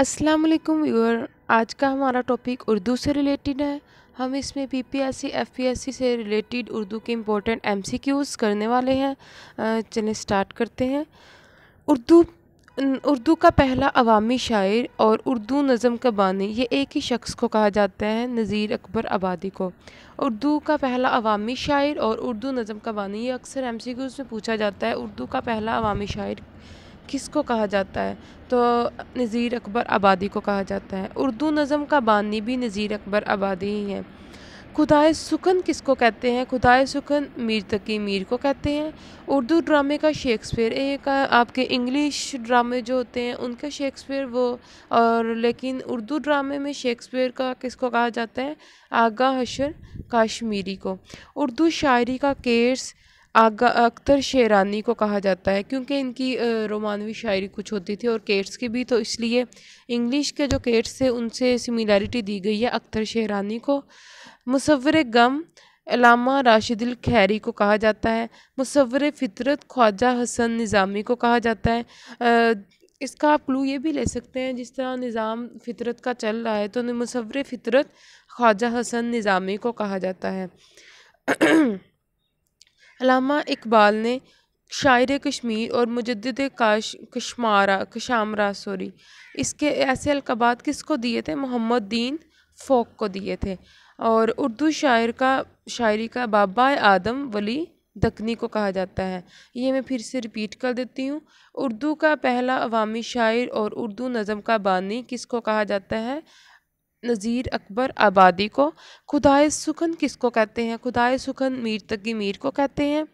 अस्सलाम वालेकुम व्यूअर आज का हमारा टॉपिक उर्दू से रिलेटेड है हम इसमें P P S C F P S C से रिलेटेड उर्दू के इम्पोर्टेंट एम सी क्यूज़ करने वाले हैं चलिए स्टार्ट करते हैं उर्दू उर्दू का पहला अवामी शायर और उर्दू नज़म का बानी ये एक ही शख्स को कहा जाता है नज़ीर अकबर आबादी को उर्दू का पहला अवामी शायर और उर्दू नज़म का बानी ये अक्सर एम सी क्यूज़ में पूछा जाता है उर्दू का पहला अवामी शायर किसको कहा जाता है तो नज़ीर अकबर आबादी को कहा जाता है उर्दू नज़म का बानी भी नज़ीर अकबर आबादी ही है खुदाए सुखन किसको कहते हैं खुदाए सुखन मीर तकी मीर को कहते हैं उर्दू ड्रामे का शेक्सपियर एक आपके इंग्लिश ड्रामे जो होते हैं उनका शेक्सपियर वो और लेकिन उर्दू ड्रामे में शेक्सपियर का किसको कहा जाता है आगा हशर काश्मीरी को उर्दू शायरी का केस आगा अख्तर शेरानी को कहा जाता है क्योंकि इनकी रोमानवी शायरी कुछ होती थी और केट्स की भी तो इसलिए इंग्लिश के जो केट्स थे उनसे सिमिलैरिटी दी गई है अख्तर शेरानी को मुसवर गम अलामा राशिदिल खैरी को कहा जाता है मुसवर फितरत ख्वाजा हसन निज़ामी को कहा जाता है आ, इसका आप क्लू ये भी ले सकते हैं जिस तरह निज़ाम फितरत का चल रहा है तो मुसवर फितरत ख्वाजा हसन निज़ामी को कहा जाता है अलामा इकबाल ने शायर कश्मीर और मुजद काश कशमारा कशामरा सॉरी इसके ऐसे अलकबात किसको दिए थे मोहम्मद दीन फोक को दिए थे और उर्दू शायर का शायरी का बाबा आदम वली दखनी को कहा जाता है ये मैं फिर से रिपीट कर देती हूँ उर्दू का पहला अवामी शायर और उर्दू नज़म का बानी किसको कहा जाता है नज़ीर अकबर आबादी को खुदाए सुखन किसको कहते हैं खुदाए सुखन मीर तकी मीर को कहते हैं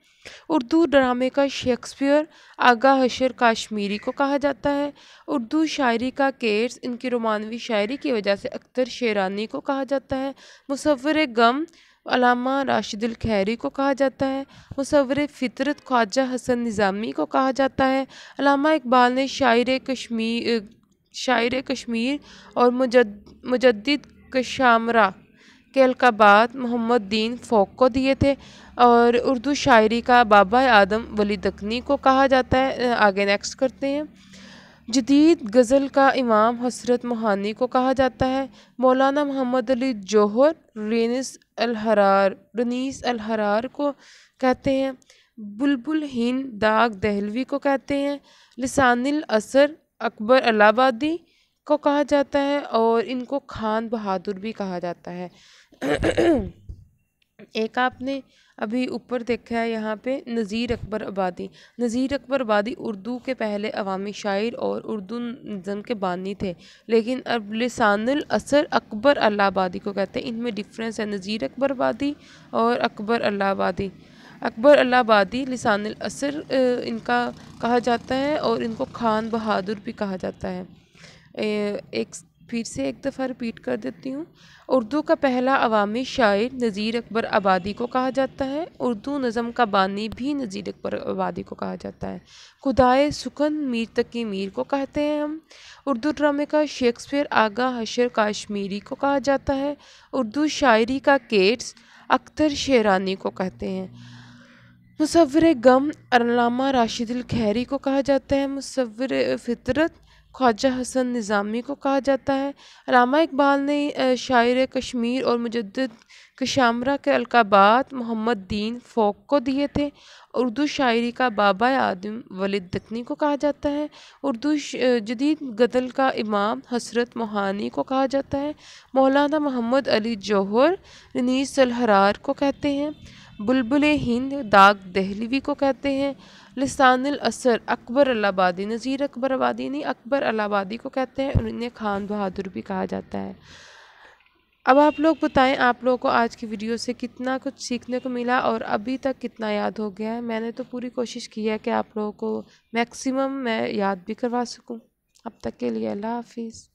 उर्दू ड्रामे का शेक्सपियर आगा हशर काश्मीरी को कहा जाता है उर्दू शायरी का केर्स इनकी रोमानवी शायरी की वजह से अख्तर शेरानी को कहा जाता है मुसवर गम अलामा राशिदुल खैरी को कहा जाता है मुसवर फ़ितरत ख्वाजा हसन निज़ामी को कहा जाता है अलामा इकबाल ने शायर कश्मीर शायर कश्मीर और मुजद कशामरा के अलकाबात मोहम्मद दीन फ़ोक को दिए थे और उर्दू शायरी का बाबा आदम वली दखनी को कहा जाता है आगे नेक्स्ट करते हैं जदीद गज़ल का इमाम हसरत मोहानी को कहा जाता है मौलाना मोहम्मद अली जौहर रनीस अलहरार रनीस अलहरार को कहते हैं बुलबुल हिंद दाग दहलवी को कहते हैं लिसानिल असर अकबर अलाबादी को कहा जाता है और इनको खान बहादुर भी कहा जाता है एक आपने अभी ऊपर देखा है यहाँ पे नज़ीर अकबर आबादी नज़ीर अकबर आबादी उर्दू के पहले अवामी शायर और उर्दू नज़म के बानी थे लेकिन अब लसानल असर अकबर अलाबादी को कहते हैं इनमें डिफरेंस है नज़ीर अकबर आबादी और अकबर अल्लाबादी अकबर अलाबादी लिसान असर इनका कहा जाता है और इनको खान बहादुर भी कहा जाता है एक फिर से एक दफ़ा रिपीट कर देती हूँ उर्दू का पहला अवामी शायर नज़ीर अकबर आबादी को कहा जाता है उर्दू नज़म का बानी भी नज़ीर अकबर आबादी को कहा जाता है खुदाए सुखन मीर तकी मीर को कहते हैं हम उर्दू ड्रामे का शेक्सपियर आगा हशर काश्मीरी को कहा जाता है उर्दू शायरी का केट्स अख्तर शेरानी को कहते हैं मुसव्विर गम अरलामा राशिदुल खैरी को कहा जाता है मुसव्विर फ़ितरत ख्वाजा हसन निज़ामी को कहा जाता है रामा इकबाल ने शायर कश्मीर और मुजद कशामरा के अलकाबात मोहम्मद दीन फ़ोक को दिए थे उर्दू शायरी का बाबा आदम वलिद दखनी को कहा जाता है उर्दू जदीद गदल का इमाम हसरत मोहानी को कहा जाता है मौलाना मोहम्मद अली जौहर रनीस सलहरार को कहते हैं बुलबुल हिंद दाग दहलवी को कहते हैं लिसान असर अकबर अलाबादी नज़ीर अकबर आबादी नहीं अकबर अलाबादी को कहते हैं उन्हें खान बहादुर भी कहा जाता है अब आप लोग बताएं आप लोगों को आज की वीडियो से कितना कुछ सीखने को मिला और अभी तक कितना याद हो गया है मैंने तो पूरी कोशिश की है कि आप लोगों को मैक्सिमम मैं याद भी करवा सकूं अब तक के लिए अल्लाह हाफिज़